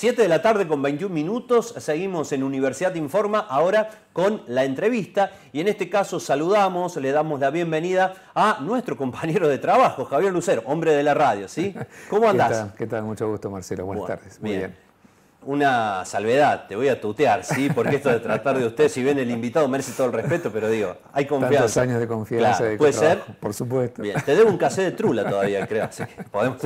7 de la tarde con 21 minutos, seguimos en Universidad Informa ahora con la entrevista y en este caso saludamos, le damos la bienvenida a nuestro compañero de trabajo, Javier Lucero, hombre de la radio, ¿sí? ¿Cómo andás? ¿Qué tal? Mucho gusto, Marcelo. Buenas tardes. Muy bien. una salvedad, te voy a tutear, ¿sí? Porque esto de tratar de usted, si bien el invitado merece todo el respeto, pero digo, hay confianza. Tantos años de confianza. ¿Puede ser? Por supuesto. Bien, te debo un café de trula todavía, creo, podemos...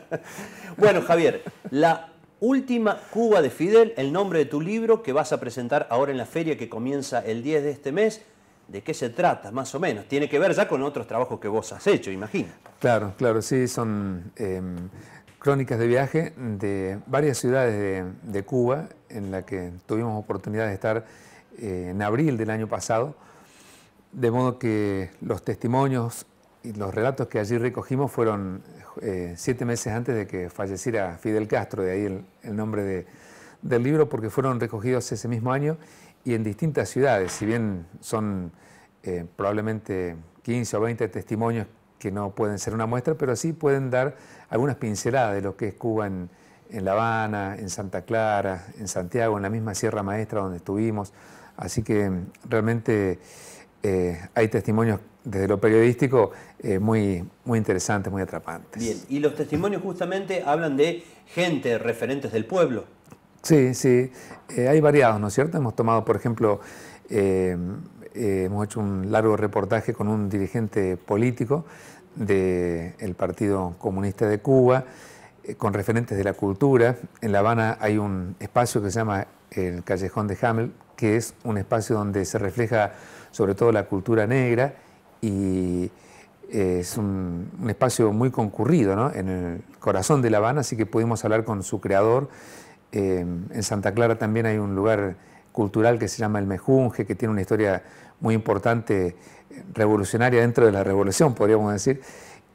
bueno, Javier, la Última Cuba de Fidel, el nombre de tu libro que vas a presentar ahora en la feria que comienza el 10 de este mes. ¿De qué se trata, más o menos? Tiene que ver ya con otros trabajos que vos has hecho, imagina. Claro, claro, sí, son em, crónicas de viaje de varias ciudades de, Cuba, en la que tuvimos oportunidad de estar eh, en abril del año pasado, de modo que los testimonios los relatos que allí recogimos fueron eh, siete meses antes de que falleciera Fidel Castro, de ahí el, nombre de, del libro, porque fueron recogidos ese mismo año y en distintas ciudades, si bien son eh, probablemente 15 o 20 testimonios que no pueden ser una muestra, pero sí pueden dar algunas pinceladas de lo que es Cuba en La Habana, en Santa Clara, en Santiago, en la misma Sierra Maestra donde estuvimos. Así que mm, realmente eh, hay testimonios desde lo periodístico eh, muy, muy interesantes, muy atrapantes. Bien, y los testimonios justamente hablan de gente, referentes del pueblo. Sí, sí, eh, hay variados, ¿no es cierto? Hemos tomado, por ejemplo, hemos hecho un largo reportaje con un dirigente político del Partido Comunista de Cuba, con referentes de la cultura. En La Habana hay un espacio que se llama el Callejón de Hamel, que es un espacio donde se refleja sobre todo la cultura negra y eh, es un, espacio muy concurrido en el corazón de La Habana, así que pudimos hablar con su creador. Eh, en Santa Clara también hay un lugar cultural que se llama El Mejunje, que tiene una historia muy importante, revolucionaria dentro de la revolución, podríamos decir.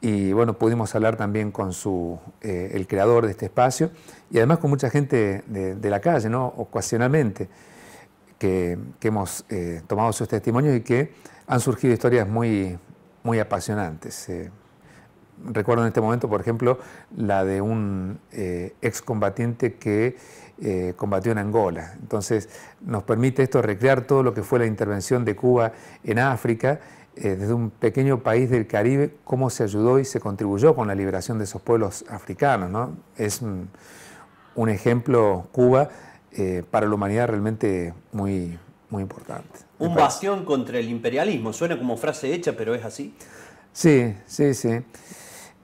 Y bueno, pudimos hablar también con su, eh, el creador de este espacio y además con mucha gente de, la calle, ¿no? ocasionalmente que, hemos eh, tomado sus testimonios y que han surgido historias muy, muy apasionantes. Eh, recuerdo en este momento, por ejemplo, la de un eh, excombatiente que combatió en Angola. Entonces, nos permite esto recrear todo lo que fue la intervención de Cuba en África, desde un pequeño país del Caribe, cómo se ayudó y se contribuyó con la liberación de esos pueblos africanos. Es un ejemplo, Cuba, eh, para la humanidad realmente muy, muy importante. Un bastión contra el imperialismo, suena como frase hecha, pero es así. Sí, sí, sí.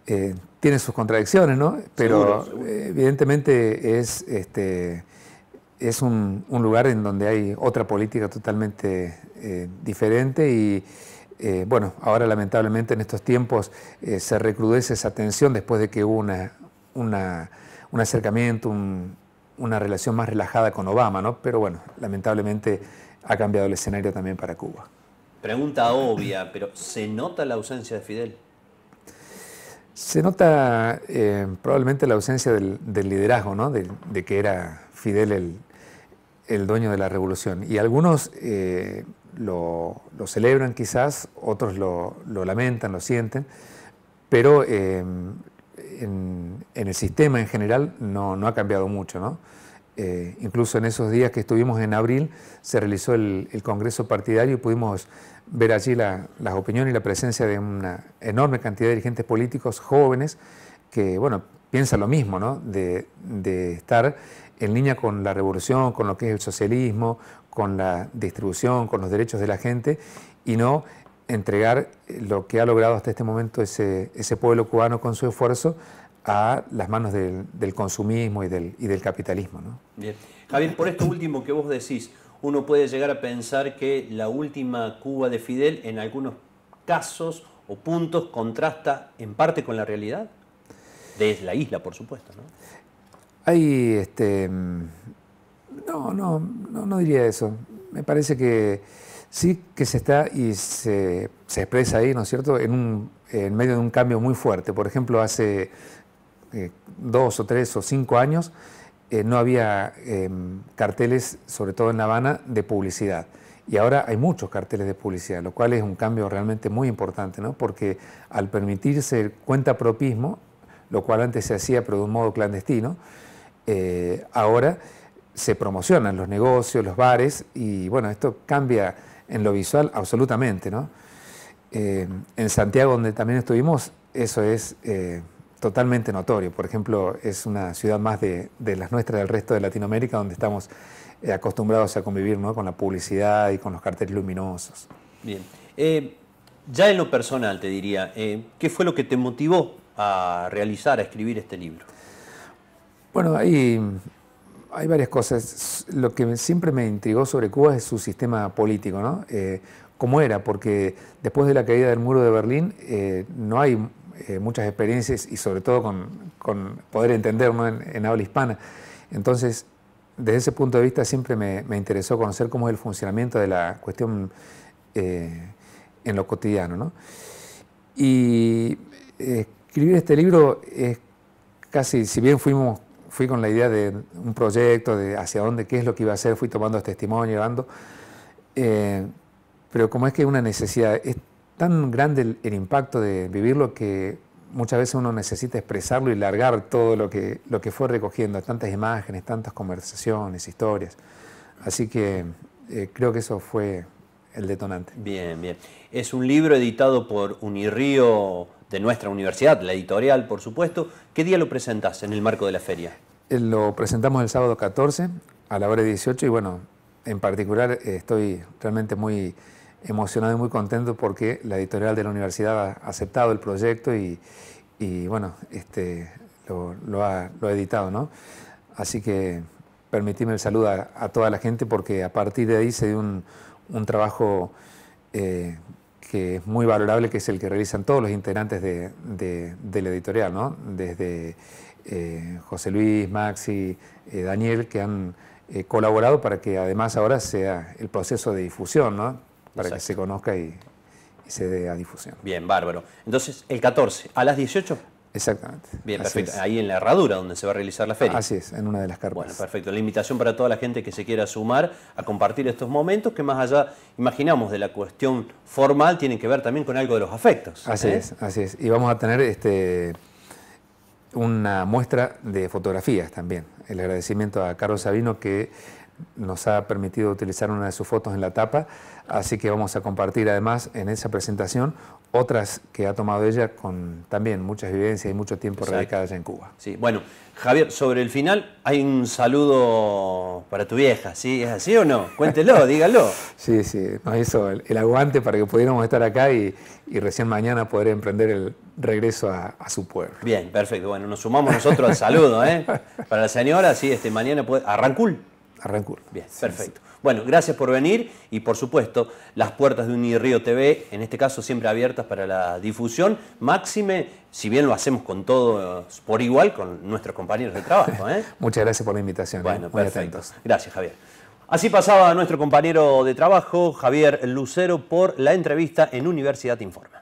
Eh, tiene sus contradicciones, ¿no? Pero eh, evidentemente es, este, es un, un, lugar en donde hay otra política totalmente diferente y, bueno, ahora lamentablemente en estos tiempos se recrudece esa tensión después de que hubo una, una, un acercamiento, un, una relación más relajada con Obama, ¿no? Pero bueno, lamentablemente ha cambiado el escenario también para Cuba. Pregunta obvia, pero ¿se nota la ausencia de Fidel? Se nota eh, probablemente la ausencia del, liderazgo, ¿no? De, que era Fidel el, dueño de la revolución. Y algunos eh, lo, celebran quizás, otros lo, lamentan, lo sienten, pero eh, en, el sistema en general no, ha cambiado mucho. ¿no? Eh, incluso en esos días que estuvimos en abril se realizó el, Congreso Partidario y pudimos ver allí las opiniones y la presencia de una enorme cantidad de dirigentes políticos jóvenes que, bueno, piensan lo mismo, ¿no? de, de estar en línea con la revolución, con lo que es el socialismo, con la distribución, con los derechos de la gente y no entregar lo que ha logrado hasta este momento ese, pueblo cubano con su esfuerzo a las manos del, consumismo y del, capitalismo. Bien. Javier, por esto último que vos decís, uno puede llegar a pensar que la última Cuba de Fidel en algunos casos o puntos contrasta en parte con la realidad de la isla, por supuesto. ¿no? este, mm, no, no, no diría eso. Me parece que sí que se está y se, se expresa ahí, ¿no es cierto?, en, un, en medio de un cambio muy fuerte. Por ejemplo, hace eh, dos o tres o cinco años eh, no había em, carteles, sobre todo en La Habana, de publicidad. Y ahora hay muchos carteles de publicidad, lo cual es un cambio realmente muy importante, ¿no? porque al permitirse el cuentapropismo, lo cual antes se hacía pero de un modo clandestino, eh, ahora se promocionan los negocios, los bares, y bueno, esto cambia en lo visual absolutamente, ¿no? Eh, en Santiago, donde también estuvimos, eso es eh, totalmente notorio. Por ejemplo, es una ciudad más de, las nuestras del resto de Latinoamérica, donde estamos eh, acostumbrados a convivir ¿no? con la publicidad y con los carteles luminosos. Bien. ya en lo personal, te diría, ¿qué fue lo que te motivó a realizar, a escribir este libro? Bueno, ahí hay varias cosas. Lo que siempre me intrigó sobre Cuba es su sistema político, ¿no? Eh, ¿Cómo era? Porque después de la caída del muro de Berlín eh, no hay eh, muchas experiencias y sobre todo con, poder entender en, habla hispana. Entonces, desde ese punto de vista siempre me, me interesó conocer cómo es el funcionamiento de la cuestión en lo cotidiano, ¿no? Y escribir este libro es casi, si bien fuimos fui con la idea de un proyecto, de hacia dónde, qué es lo que iba a hacer, fui tomando este testimonio, llevando. Eh, pero como es que una necesidad, es tan grande el, impacto de vivirlo que muchas veces uno necesita expresarlo y largar todo lo que, lo que fue recogiendo, tantas imágenes, tantas conversaciones, historias. Así que eh, creo que eso fue el detonante. Bien, bien. Es un libro editado por Unirío de nuestra universidad, la editorial, por supuesto. ¿Qué día lo presentás en el marco de la feria? Eh, lo presentamos el sábado 14 a la hora 18 y bueno, en particular eh, estoy realmente muy emocionado y muy contento porque la editorial de la universidad ha aceptado el proyecto y, bueno, este, lo, ha, editado, ¿no? Así que permitime el saludo a, toda la gente porque a partir de ahí se dio un, trabajo eh, que es muy valorable, que es el que realizan todos los integrantes de, la editorial, ¿no? desde eh, José Luis, Maxi, eh, Daniel, que han eh, colaborado para que además ahora sea el proceso de difusión, ¿no? para que se conozca y, y, se dé a difusión. Bien, bárbaro. Entonces, el 14, a las 18. Exactamente. Bien, perfecto. Ahí en la herradura donde se va a realizar la feria. Así es, en una de las carpas. Bueno, perfecto. La invitación para toda la gente que se quiera sumar a compartir estos momentos que más allá, imaginamos, de la cuestión formal, tienen que ver también con algo de los afectos. Así ¿eh? es, así es. Y vamos a tener este, una muestra de fotografías también. El agradecimiento a Carlos Sabino que nos ha permitido utilizar una de sus fotos en la tapa, así que vamos a compartir además en esa presentación otras que ha tomado ella con también muchas vivencias y mucho tiempo radicadas allá en Cuba. Sí, bueno, Javier, sobre el final hay un saludo para tu vieja, ¿sí? ¿Es así o no? Cuéntelo, dígalo. Sí, sí, nos hizo el, aguante para que pudiéramos estar acá y, recién mañana poder emprender el regreso a, su pueblo. Bien, perfecto. Bueno, nos sumamos nosotros al saludo, ¿eh? Para la señora, sí, este mañana puede... Arrancul. Arrancur. Bien, perfecto. Bueno, gracias por venir y por supuesto las puertas de Unirío TV, en este caso siempre abiertas para la difusión, máxime, si bien lo hacemos con todos por igual, con nuestros compañeros de trabajo. ¿eh? Muchas gracias por la invitación. ¿eh? Bueno, perfecto. Gracias, Javier. Así pasaba nuestro compañero de trabajo, Javier Lucero, por la entrevista en Universidad Informa.